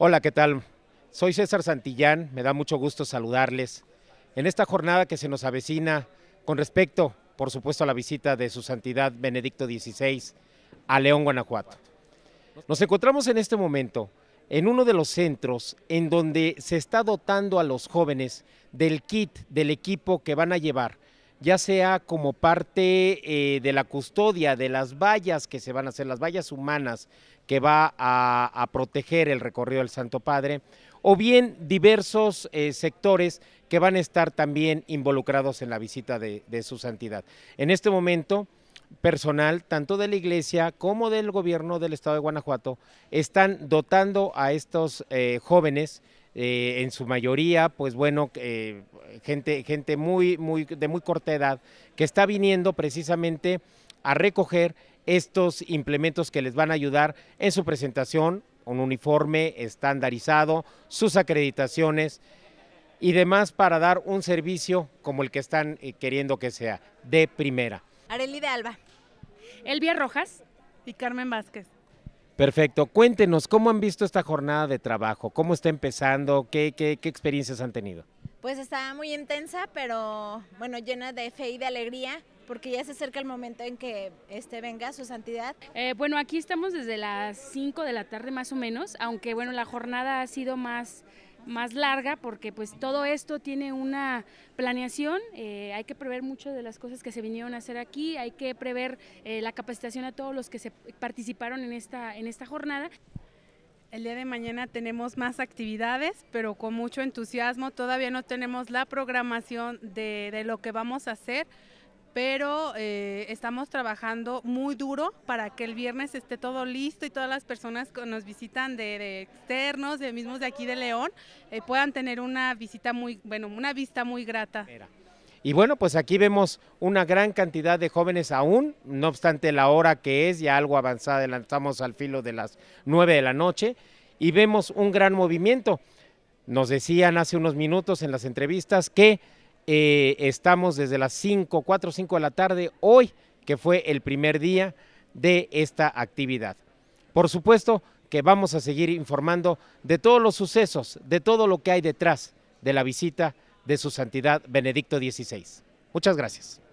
Hola, ¿qué tal? Soy César Santillán, me da mucho gusto saludarles. En esta jornada que se nos avecina, con respecto, por supuesto, a la visita de su santidad Benedicto XVI a León, Guanajuato. Nos encontramos en este momento en uno de los centros en donde se está dotando a los jóvenes del kit, del equipo que van a llevar ya sea como parte eh, de la custodia de las vallas que se van a hacer, las vallas humanas que va a, proteger el recorrido del Santo Padre, o bien diversos eh, sectores que van a estar también involucrados en la visita de, de su santidad. En este momento personal, tanto de la iglesia como del gobierno del estado de Guanajuato, están dotando a estos eh, jóvenes, eh, en su mayoría, pues bueno, eh, gente, gente muy, muy, de muy corta edad, que está viniendo precisamente a recoger estos implementos que les van a ayudar en su presentación, un uniforme estandarizado, sus acreditaciones y demás para dar un servicio como el que están queriendo que sea, de primera. Areli de Alba. Elvia Rojas y Carmen Vázquez. Perfecto, cuéntenos cómo han visto esta jornada de trabajo, cómo está empezando, qué, experiencias han tenido. Pues estaba muy intensa, pero bueno, llena de fe y de alegría porque ya se acerca el momento en que este venga su santidad. Eh, bueno, aquí estamos desde las 5 de la tarde más o menos, aunque bueno, la jornada ha sido más más larga porque pues todo esto tiene una planeación, eh, hay que prever muchas de las cosas que se vinieron a hacer aquí, hay que prever eh, la capacitación a todos los que se participaron en esta, en esta jornada. El día de mañana tenemos más actividades, pero con mucho entusiasmo. Todavía no tenemos la programación de, de lo que vamos a hacer, pero eh, estamos trabajando muy duro para que el viernes esté todo listo y todas las personas que nos visitan de, externos, de mismos de aquí de León, eh, puedan tener una visita muy, bueno, una vista muy grata. Y bueno, pues aquí vemos una gran cantidad de jóvenes aún, no obstante la hora que es, ya algo avanzada, estamos al filo de las nueve de la noche, y vemos un gran movimiento. Nos decían hace unos minutos en las entrevistas que eh, estamos desde las 5, 4, 5 de la tarde hoy, que fue el primer día de esta actividad. Por supuesto que vamos a seguir informando de todos los sucesos, de todo lo que hay detrás de la visita de su Santidad Benedicto XVI. Muchas gracias.